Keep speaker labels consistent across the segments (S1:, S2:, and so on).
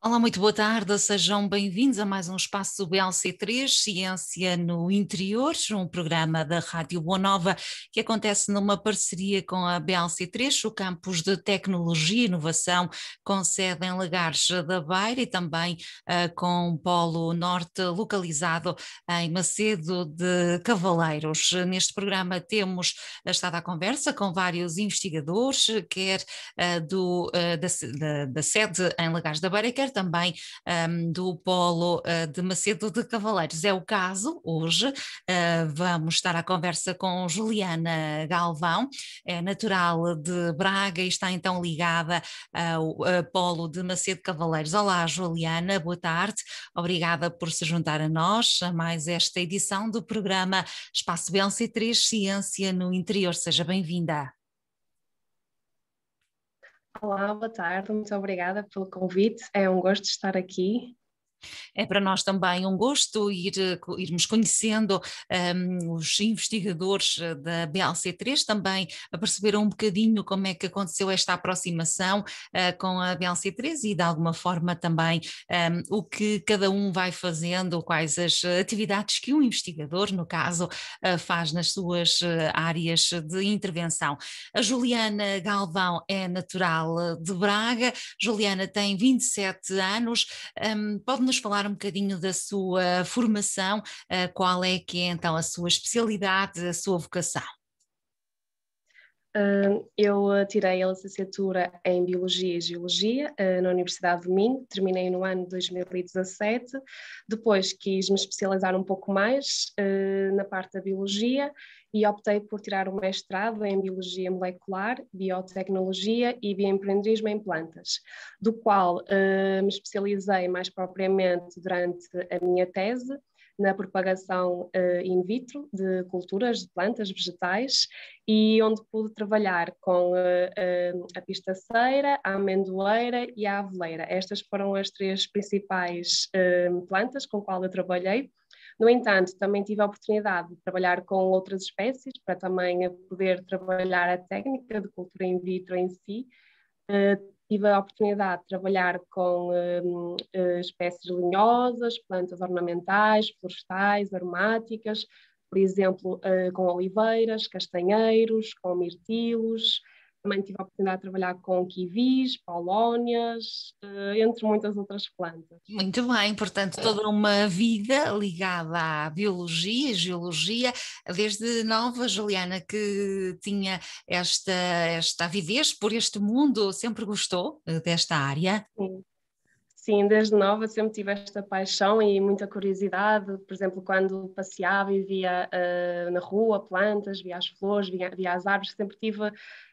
S1: Olá, muito boa tarde, sejam bem-vindos a mais um espaço BLC3, Ciência no Interior, um programa da Rádio Boa Nova que acontece numa parceria com a BLC3, o campus de Tecnologia e Inovação, com sede em Lagares da Beira e também uh, com o Polo Norte, localizado em Macedo de Cavaleiros. Neste programa temos eh, estado à conversa com vários investigadores, quer uh, do, uh, da, da, da, sede em Lagares da Beira, quer também um, do Polo ah, de Macedo de Cavaleiros. É o caso hoje. Uh, vamos estar à conversa com Juliana Galvão, é natural de Braga e está então ligada ao Polo de Macedo Cavaleiros. Olá, Juliana, boa tarde. Obrigada por se juntar a nós a mais esta edição do programa Espaço C3 Ciência no Interior. Seja bem-vinda. Olá, boa tarde,
S2: muito obrigada pelo convite. É um gosto estar aqui é
S1: para nós também um gosto ir, eh, irmos conhecendo um, ehm, os investigadores eh, da BLC3, também a perceber um bocadinho como é que aconteceu esta aproximação uh, com a BLC3 e de alguma forma também um, ehm, o que cada um vai fazendo, quais as atividades que um investigador, no caso, uh, faz nas suas áreas de intervenção. A Juliana Galvão é natural de Braga, Juliana tem 27 anos, um, ehm, pode nos falar um bocadinho da sua formação, eh, qual é que é então a sua especialidade, a sua vocação?
S2: Eu eh, tirei a licenciatura em Biologia e Geologia eh, na Universidade do Minho, terminei no ano 2017. Depois quis me especializar um pouco mais na parte da Biologia e optei por tirar o mestrado em Biologia Molecular, Biotecnologia e Bioempreendedorismo em Plantas, do qual uh, me especializei mais propriamente durante a minha tese na propagação uh, in vitro de culturas de plantas vegetais e onde pude trabalhar com uh, uh, a pistaceira, a amendoeira e a aveleira. Estas foram as três principais plantas com qual eu trabalhei no entanto, também tive a oportunidade de trabalhar com outras espécies para também poder trabalhar a técnica de cultura in vitro em si. Uh, tive a oportunidade de trabalhar com uh, uh, espécies linhosas, plantas ornamentais, florestais, aromáticas, por exemplo, com oliveiras, castanheiros, com mirtilos, também tive a oportunidade de trabalhar com
S1: kiwis, paulónias, eh, entre muitas outras plantas. Muito bem, portanto, toda uma vida ligada à biologia, geologia, desde nova, Juliana, que tinha esta, esta avidez por este mundo, sempre gostou eh, desta área? Sim. Sim, desde nova sempre tive esta paixão
S2: e muita curiosidade. Por exemplo, quando passeava e via uh, na rua plantas, via as flores, via, via, as árvores, sempre tive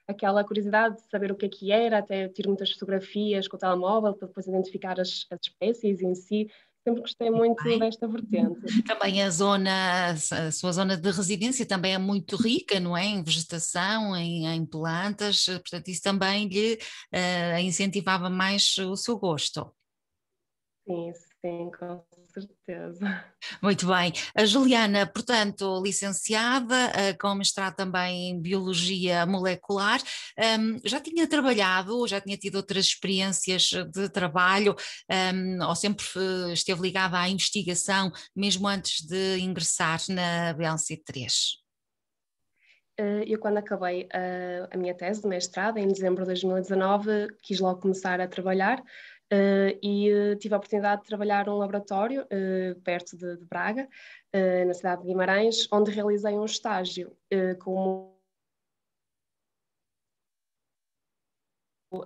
S2: aquela curiosidade de saber o que é que era, até tiro muitas fotografias com o telemóvel para depois identificar as, as espécies em si. Sempre gostei muito desta vertente.
S1: Também a zona, a sua zona de residência também é muito rica, não é? Em vegetação, em, em plantas, portanto isso também lhe uh, incentivava mais o seu gosto.
S2: Sim, Sim, com
S1: certeza. Muito bem. A Juliana, portanto, licenciada, eh, com mestrado também em Biologia Molecular, ehm, já tinha trabalhado, já tinha tido outras experiências de trabalho, ehm, ou sempre eh, esteve ligada à investigação, mesmo antes de ingressar na BLC3?
S2: Eh, eu, quando acabei a, a minha tese de mestrado, em dezembro de 2019, quis logo começar a trabalhar. Uh, e eh, tive a oportunidade de trabalhar num laboratório uh, perto de, de Braga, na cidade de Guimarães, onde realizei um estágio como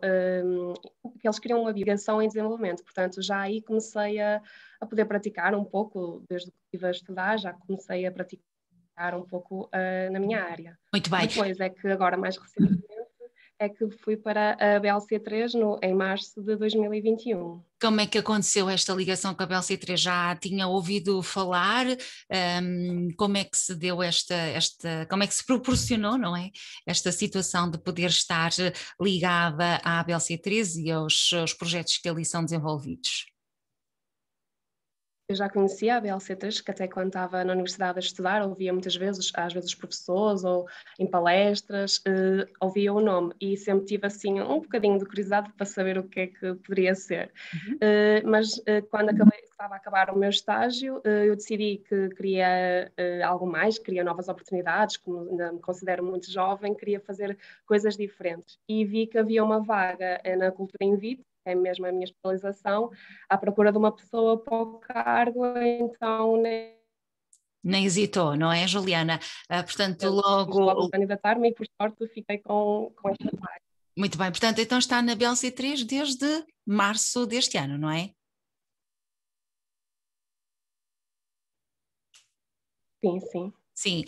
S2: ehm, que eles criam uma ligação em desenvolvimento. Portanto, já aí comecei a, a, poder praticar um pouco, desde que estive a estudar, já comecei a praticar um pouco na minha área. Muito bem. Depois é que agora mais recentemente é que fui para a
S1: BLC3 no, em março de 2021. Como é que aconteceu esta ligação com a BLC3? Já tinha ouvido falar? Um, como é que se deu esta, esta, como é que se proporcionou, não é? Esta situação de poder estar ligada à BLC3 e aos, aos projetos que ali são desenvolvidos?
S2: Eu já conhecia a BLC3, que até quando estava na universidade a estudar, ouvia muitas vezes, às vezes professores ou em palestras, eh, ouvia o nome e sempre tive assim um bocadinho de curiosidade para saber o que é que poderia ser. Uhum. Eh, mas eh, quando acabei, estava a acabar o meu estágio, eu decidi que queria algo mais, queria novas oportunidades, como ainda me considero muito jovem, queria fazer coisas diferentes. E vi que havia uma vaga na Cultura Invite, é mesmo a minha especialização, à procura de uma pessoa para o cargo, então nem. Né,
S1: nem hesitou, não é, Juliana? Ah, portanto, eu logo. logo candidatar-me e, por sorte, fiquei com, com esta uhum. vaga. Muito bem, portanto, então está na blc 3 desde março deste ano, não é? Sim, sim. Sim,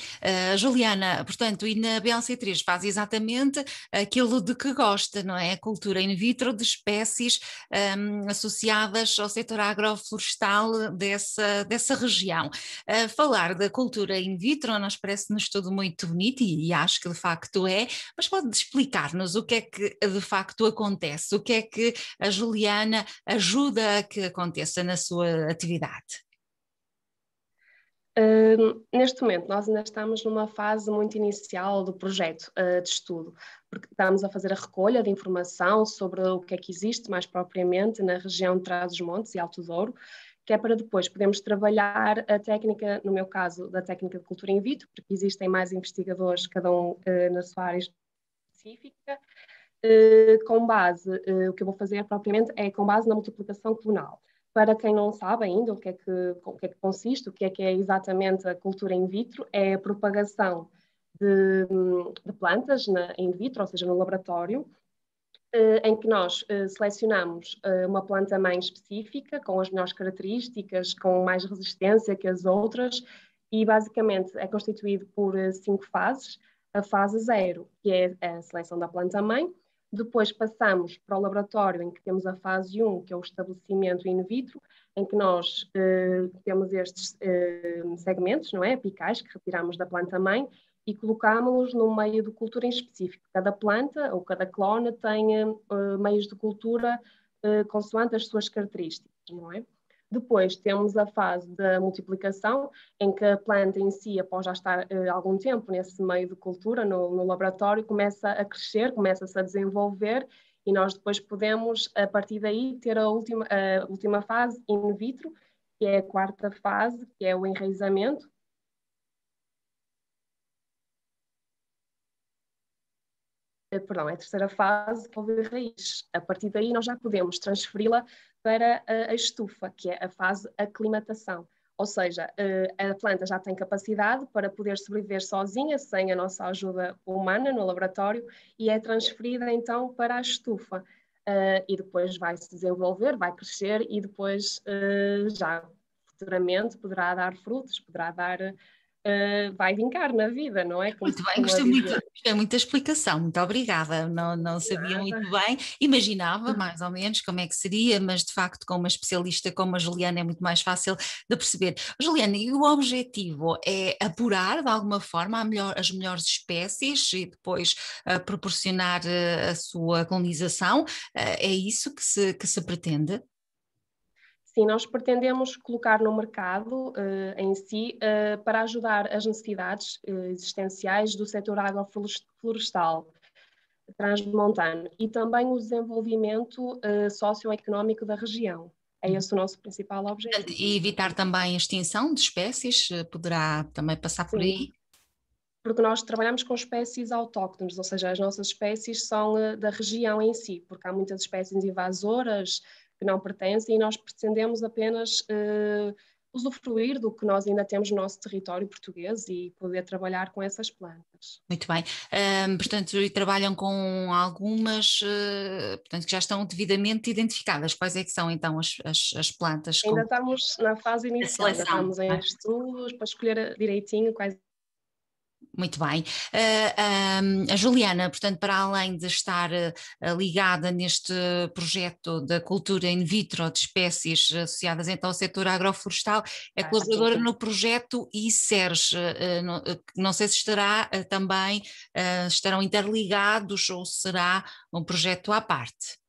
S1: uh, Juliana, portanto, e na BLC3 faz exatamente aquilo de que gosta, não é? A cultura in vitro de espécies um, ehm, associadas ao setor agroflorestal dessa, dessa região. Uh, falar da cultura in vitro nós parece-nos tudo muito bonito e, e, acho que de facto é, mas pode explicar-nos o que é que de facto acontece, o que é que a Juliana ajuda a que aconteça na sua atividade?
S2: neste momento, nós ainda estamos numa fase muito inicial do projeto uh, de estudo, porque estamos a fazer a recolha de informação sobre o que é que existe mais propriamente na região de Trás-os-Montes e Alto Douro, que é para depois podermos trabalhar a técnica, no meu caso, da técnica de cultura in vitro, porque existem mais investigadores, cada um uh, na sua área específica, ah, com base, o que eu vou fazer propriamente é com base na multiplicação clonal para quem não sabe ainda o que, é que, o que é que consiste, o que é que é exatamente a cultura in vitro, é a propagação de, de plantas na, in vitro, ou seja, no laboratório, eh, em que nós eh, selecionamos eh, uma planta-mãe específica, com as melhores características, com mais resistência que as outras, e basicamente é constituído por cinco fases. A fase zero, que é a seleção da planta-mãe, depois passamos para o laboratório em que temos a fase 1, que é o estabelecimento in vitro, em que nós eh, temos estes eh, segmentos, não é, apicais, que retiramos da planta-mãe e colocámos-los no meio de cultura em específico. Cada planta ou cada clona tem eh, meios de cultura consoante as suas características, não é? Depois temos a fase da multiplicação, em que a planta em si, após já estar uh, algum tempo nesse meio de cultura, no, no laboratório, começa a crescer, começa-se a desenvolver e nós depois podemos, a partir daí, ter a última, a última fase in vitro, que é a quarta fase, que é o enraizamento, eh, perdão, é a terceira fase, que é o raiz. A partir daí nós já podemos transferi-la para a, estufa, que é a fase aclimatação. Ou seja, eh, a planta já tem capacidade para poder sobreviver sozinha, sem a nossa ajuda humana no laboratório, e é transferida então para a estufa. Eh, e depois vai se desenvolver, vai crescer e depois eh, já futuramente poderá dar frutos, poderá dar uh, vai vincar na vida, não é?
S1: Como muito bem, gostei muito, gostei muito da explicação, muito obrigada. Não, não sabia Nada. muito bem, imaginava hum. mais ou menos como é que seria, mas de facto, com uma especialista como a Juliana, é muito mais fácil de perceber. Juliana, e o objetivo é apurar de alguma forma melhor, as melhores espécies e depois uh, proporcionar uh, a sua colonização? é isso que se, que se pretende? Sim, nós pretendemos colocar
S2: no mercado uh, em si uh, para ajudar as necessidades uh, existenciais do setor agroflorestal transmontano e também o desenvolvimento socioeconómico da região. É hum. esse o nosso principal objetivo. E
S1: evitar também a extinção de espécies, poderá também passar Sim. por aí?
S2: porque nós trabalhamos com espécies autóctones, ou seja, as nossas espécies são da região em si, porque há muitas espécies invasoras que não pertencem e nós pretendemos apenas uh, usufruir do que nós ainda temos no nosso território português e poder trabalhar com essas
S1: plantas. Muito bem. Um, portanto, trabalham com algumas uh, portanto, que já estão devidamente identificadas. Quais é que são então as, as, as plantas? Ainda com...
S2: estamos na fase inicial, estamos em é? estudos para escolher direitinho quais
S1: muito bem. Uh, a Juliana, portanto, para além de estar uh, ligada neste projeto da cultura in vitro de espécies associadas então ao setor agroflorestal, é ah, colaboradora no projeto ICERS. Uh, ah, não sei se estará também, estarão interligados ou será um projeto à parte.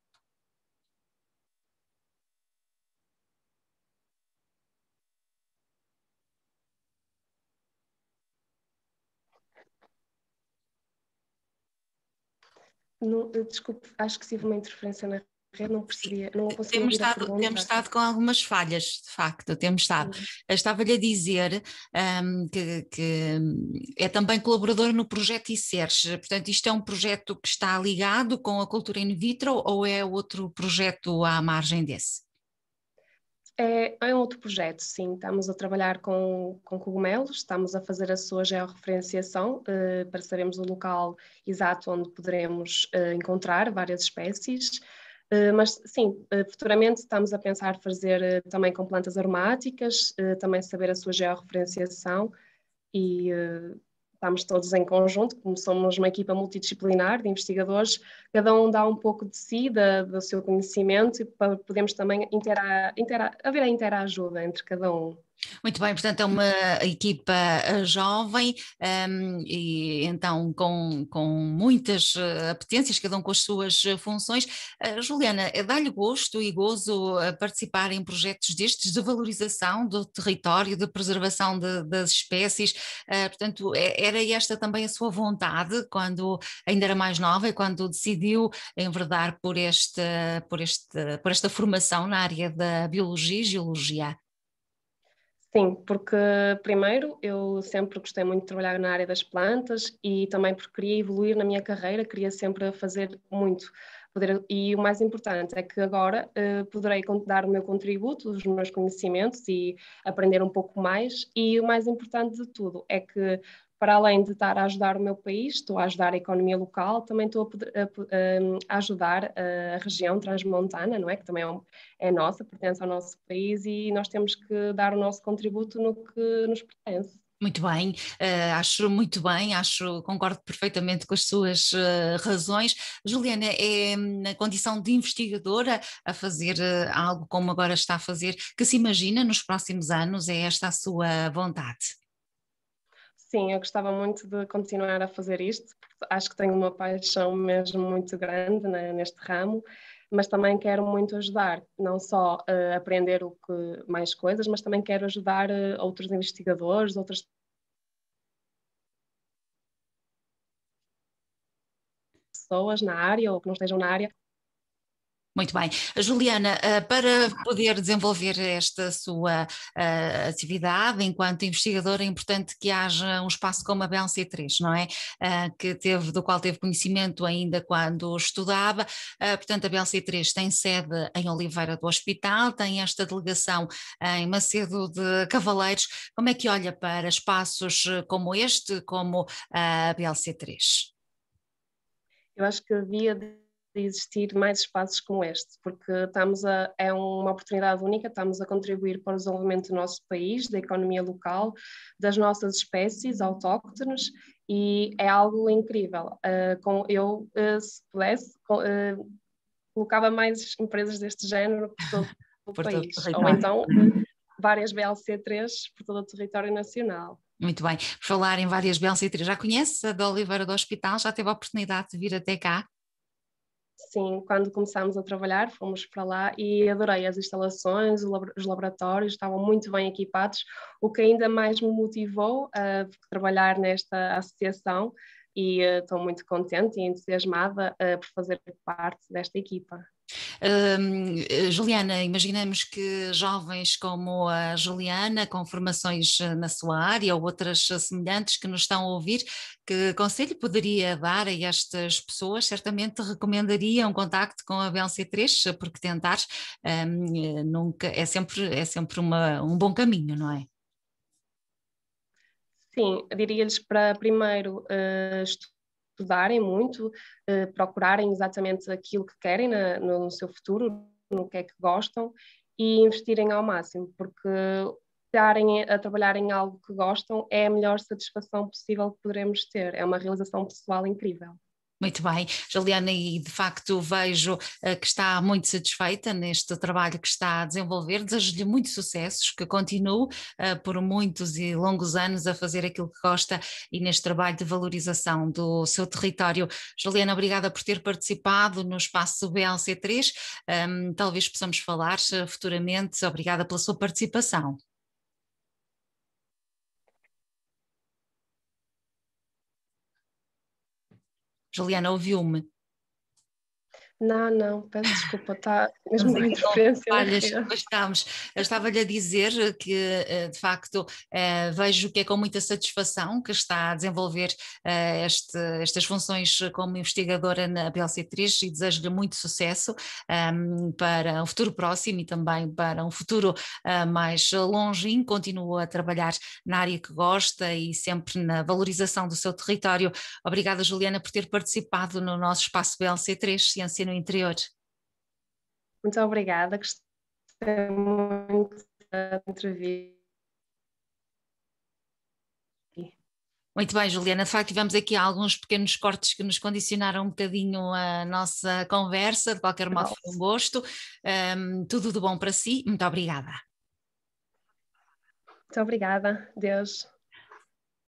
S2: desculpe, acho que tive uma interferência na rede, não percebia, não temos estado, Temos estado
S1: com algumas falhas, de facto, temos estado. Estava-lhe a dizer um, que, que, é também colaborador no projeto ICERS, portanto isto é um projeto que está ligado com a cultura in vitro ou é outro projeto à margem desse?
S2: É, é um outro projeto, sim. Estamos a trabalhar com, com cogumelos, estamos a fazer a sua georreferenciação uh, para sabermos o local exato onde poderemos uh, encontrar várias espécies. Uh, mas sim, futuramente estamos a pensar fazer também com plantas aromáticas, também saber a sua georreferenciação e estamos todos em conjunto, como somos uma equipa multidisciplinar de investigadores, cada um dá um pouco de si, da, do seu conhecimento, e para, podemos também intera, intera, haver a interajuda entre cada
S1: um. Muito bem, portanto é uma equipa eh, jovem um, ehm, e então com, com muitas eh, apetências, cada um com as suas eh, funções. Uh, Juliana, dá-lhe gosto e gozo participar em projetos destes de valorização do território, de preservação de, das espécies, uh, portanto é, era esta também a sua vontade quando ainda era mais nova e quando decidiu enverdar por esta, por esta, por esta formação na área da Biologia e Geologia?
S2: Sim, porque primeiro eu sempre gostei muito de trabalhar na área das plantas e também porque queria evoluir na minha carreira, queria sempre fazer muito. Poder, e o mais importante é que agora uh, poderei dar o meu contributo, os meus conhecimentos e aprender um pouco mais. E o mais importante de tudo é que para além de estar a ajudar o meu país, estou a ajudar a economia local, também estou a, a, hum, a ajudar eh, a região transmontana, não é? Que também é, um, é, nossa, pertence ao nosso país e nós temos que dar
S1: o nosso contributo no que nos pertence. Muito bem, uh, acho muito bem, acho, concordo perfeitamente com as suas uh, razões. Juliana, é na condição de investigadora a fazer uh, algo como agora está a fazer, que se imagina nos próximos anos, é esta a sua vontade?
S2: sim, eu gostava muito de continuar a fazer isto, acho que tenho uma paixão mesmo muito grande né, neste ramo, mas também quero muito ajudar, não só uh, aprender o que, mais coisas, mas também quero ajudar uh, outros investigadores, outras
S1: pessoas na área ou que não estejam na área muito bem. Juliana, eh, para poder desenvolver esta sua eh, atividade enquanto investigadora, é importante que haja um espaço como a BLC3, não é? Eh, que teve, do qual teve conhecimento ainda quando estudava. Portanto, a BLC3 tem sede em Oliveira do Hospital, tem esta delegação em Macedo de Cavaleiros. Como é que olha para espaços como este, como a BLC3?
S2: Eu acho que havia existir mais espaços como este, porque estamos a, é uma oportunidade única, estamos a contribuir para o desenvolvimento do nosso país, da economia local, das nossas espécies autóctones e é algo incrível. Uh, com, eu, uh, se pudesse, com, uh, eh, colocava mais empresas deste género por todo o por país, todo ou então várias
S1: BLC3 por todo o território nacional. Muito bem. Por falar em várias BLC3, já conhece a da Oliveira do Hospital? Já teve a oportunidade de vir até cá? Sim, quando começámos
S2: a trabalhar, fomos para lá e adorei as instalações, os laboratórios estavam muito bem equipados, o que ainda mais me motivou a trabalhar nesta associação e eh, estou muito contente e entusiasmada eh, por fazer parte desta equipa.
S1: Eh, Juliana, imaginamos que jovens como a Juliana, com formações eh, na sua área ou outras eh, semelhantes que nos estão a ouvir, que conselho poderia dar a estas pessoas? Certamente recomendaria um contacto com a BLC3, porque tentar um, nunca é sempre, é sempre uma, um bom caminho, não é?
S2: Sim, diria-lhes para primeiro uh, estudarem muito, eh, procurarem exatamente aquilo que querem na, no, no seu futuro, no que é que gostam e investirem ao máximo, porque estarem a trabalhar em algo que gostam é a melhor satisfação possível que poderemos ter, é
S1: uma realização pessoal incrível. Muito bem, Juliana, e de facto vejo uh, que está muito satisfeita neste trabalho que está a desenvolver. Desejo-lhe muitos sucessos, que continue uh, por muitos e longos anos a fazer aquilo que gosta e neste trabalho de valorização do seu território. Juliana, obrigada por ter participado no espaço BLC3. Um, ehm, talvez possamos falar eh, futuramente. Obrigada pela sua participação. Juliana ouviu-me
S2: não, não, peço desculpa, está mesmo uma então, interferência. Falhas, né?
S1: estamos. Eu estava-lhe a dizer que, eh, de facto, eh, vejo que é com muita satisfação que está a desenvolver eh, este, estas funções como investigadora na blc 3 e desejo-lhe muito sucesso ehm, para um futuro próximo e também para um futuro mais longínquo. Continua a trabalhar na área que gosta e sempre na valorização do seu território. Obrigada, Juliana, por ter participado no nosso espaço blc 3 Ciência no interior. Muito
S2: obrigada, gostei muito da entrevista.
S1: Muito bem, Juliana. De facto, tivemos aqui alguns pequenos cortes que nos condicionaram um bocadinho a nossa conversa. De qualquer modo, foi um gosto. Um, tudo de bom para si. Muito obrigada.
S2: Muito obrigada. Deus.